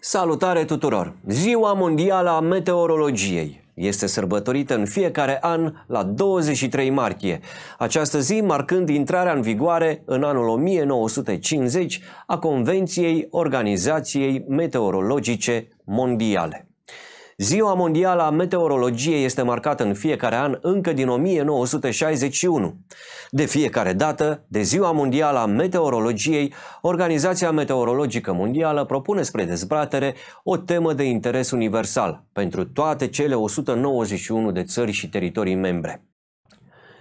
Salutare tuturor! Ziua Mondială a Meteorologiei este sărbătorită în fiecare an la 23 martie, această zi marcând intrarea în vigoare în anul 1950 a Convenției Organizației Meteorologice Mondiale. Ziua Mondială a Meteorologiei este marcată în fiecare an încă din 1961. De fiecare dată, de Ziua Mondială a Meteorologiei, Organizația Meteorologică Mondială propune spre dezbratere o temă de interes universal pentru toate cele 191 de țări și teritorii membre.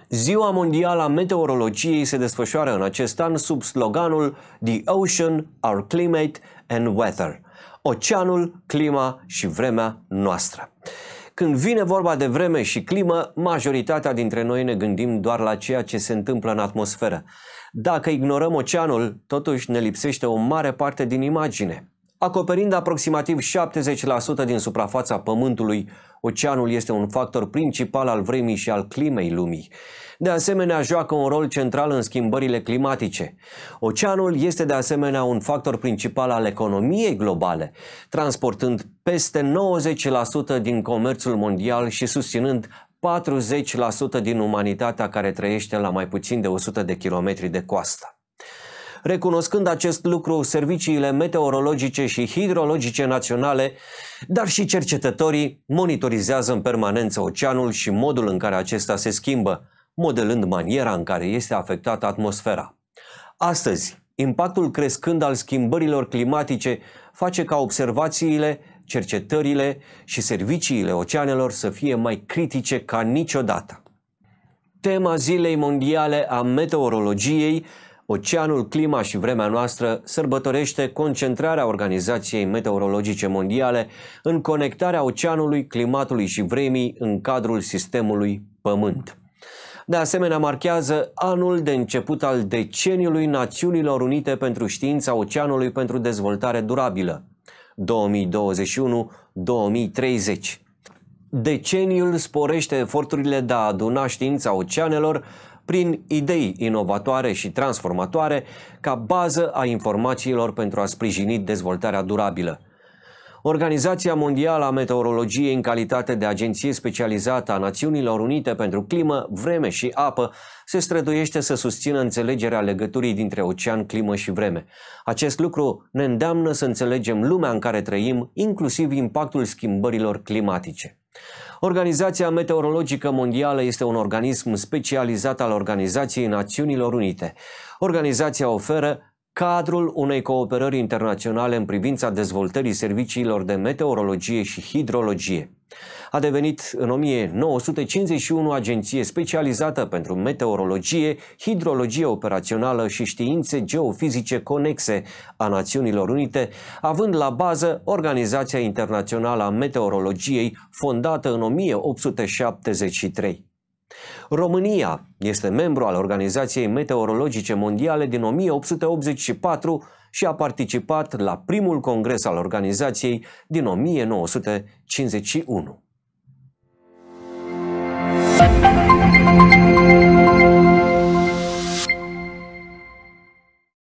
Ziua Mondială a Meteorologiei se desfășoară în acest an sub sloganul The Ocean, Our Climate and Weather – oceanul, clima și vremea noastră. Când vine vorba de vreme și climă, majoritatea dintre noi ne gândim doar la ceea ce se întâmplă în atmosferă. Dacă ignorăm oceanul, totuși ne lipsește o mare parte din imagine acoperind aproximativ 70% din suprafața Pământului. Oceanul este un factor principal al vremii și al climei lumii. De asemenea, joacă un rol central în schimbările climatice. Oceanul este de asemenea un factor principal al economiei globale, transportând peste 90% din comerțul mondial și susținând 40% din umanitatea care trăiește la mai puțin de 100 de kilometri de coastă recunoscând acest lucru serviciile meteorologice și hidrologice naționale, dar și cercetătorii monitorizează în permanență oceanul și modul în care acesta se schimbă, modelând maniera în care este afectată atmosfera. Astăzi, impactul crescând al schimbărilor climatice face ca observațiile, cercetările și serviciile oceanelor să fie mai critice ca niciodată. Tema Zilei Mondiale a Meteorologiei Oceanul, clima și vremea noastră sărbătorește concentrarea Organizației Meteorologice Mondiale în conectarea oceanului, climatului și vremii în cadrul sistemului Pământ. De asemenea, marchează anul de început al deceniului Națiunilor Unite pentru Știința Oceanului pentru Dezvoltare Durabilă, 2021-2030. Deceniul sporește eforturile de a aduna știința oceanelor prin idei inovatoare și transformatoare ca bază a informațiilor pentru a sprijini dezvoltarea durabilă. Organizația Mondială a Meteorologiei, în calitate de agenție specializată a Națiunilor Unite pentru Climă, Vreme și Apă, se străduiește să susțină înțelegerea legăturii dintre ocean, climă și vreme. Acest lucru ne îndeamnă să înțelegem lumea în care trăim, inclusiv impactul schimbărilor climatice. Organizația Meteorologică Mondială este un organism specializat al Organizației Națiunilor Unite. Organizația oferă cadrul unei cooperări internaționale în privința dezvoltării serviciilor de meteorologie și hidrologie. A devenit în 1951 agenție specializată pentru meteorologie, hidrologie operațională și științe geofizice conexe a Națiunilor Unite, având la bază Organizația Internațională a Meteorologiei, fondată în 1873. România este membru al Organizației Meteorologice Mondiale din 1884 și a participat la primul congres al organizației din 1951.